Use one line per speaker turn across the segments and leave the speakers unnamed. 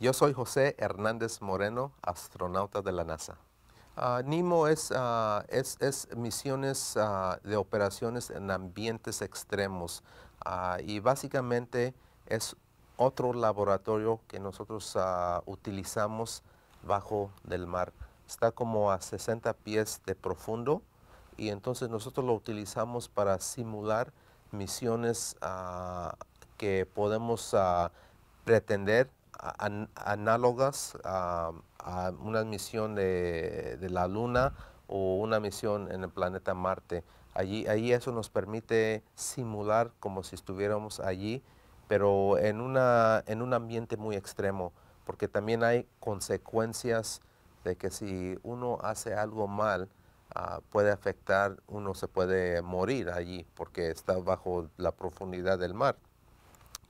Yo soy José Hernández Moreno, astronauta de la NASA. Ah, NIMO ah, es, es, misiones ah, de operaciones en ambientes extremos y básicamente es otro laboratorio que nosotros utilizamos bajo del mar. Está como a 60 pies de profundo y entonces nosotros lo utilizamos para simular misiones que podemos pretender análogas a, una misión de, la Luna o una misión en el planeta Marte. Allí, eso nos permite simular como si estuviéramos allí, pero en, una, en un ambiente muy extremo, porque también hay consecuencias de que si uno hace algo mal, ah, puede afectar, uno se puede morir allí porque está bajo la profundidad del mar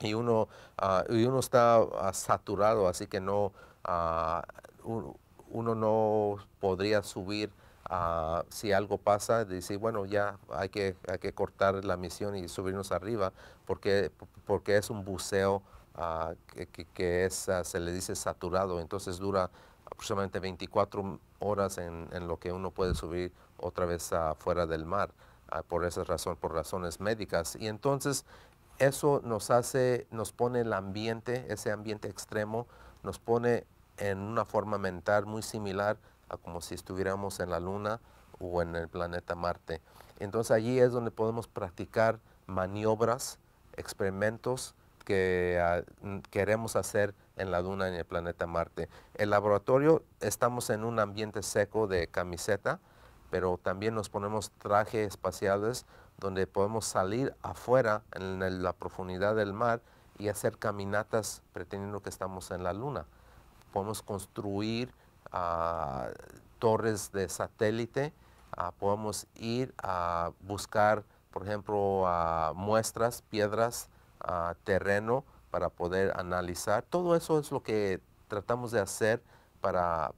y uno, ah, y uno está ah, saturado, así que no, ah, uno no podría subir si algo pasa, decir, bueno, ya hay que, hay que cortar la misión y subirnos arriba, porque, porque es un buceo que, es, se le dice saturado, entonces dura aproximadamente 24 horas en, en lo que uno puede subir otra vez afuera del mar por esa razón, por razones médicas. Y entonces eso nos hace, nos pone el ambiente, ese ambiente extremo, nos pone en una forma mental muy similar a como si estuviéramos en la luna o en el planeta Marte. Entonces allí es donde podemos practicar maniobras, experimentos que ah, queremos hacer en la luna y en el planeta Marte. El laboratorio estamos en un ambiente seco de camiseta, pero también nos ponemos trajes espaciales donde podemos salir afuera en la profundidad del mar y hacer caminatas pretendiendo que estamos en la luna. Podemos construir ah, torres de satélite, ah, podemos ir a buscar, por ejemplo, muestras, piedras, terreno para poder analizar. Todo eso es lo que tratamos de hacer para,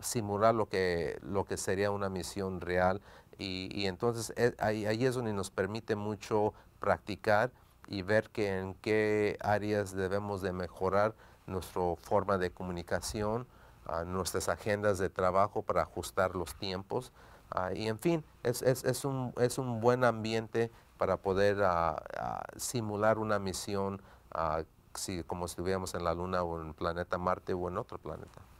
simular lo que, lo que sería una misión real y, entonces eh, ahí, es donde nos permite mucho practicar y ver que en qué áreas debemos de mejorar nuestra forma de comunicación, ah, nuestras agendas de trabajo para ajustar los tiempos. Ah, y en fin, es, un, buen ambiente para poder ah, simular una misión si, como si estuviéramos en la Luna o en el planeta Marte o en otro planeta.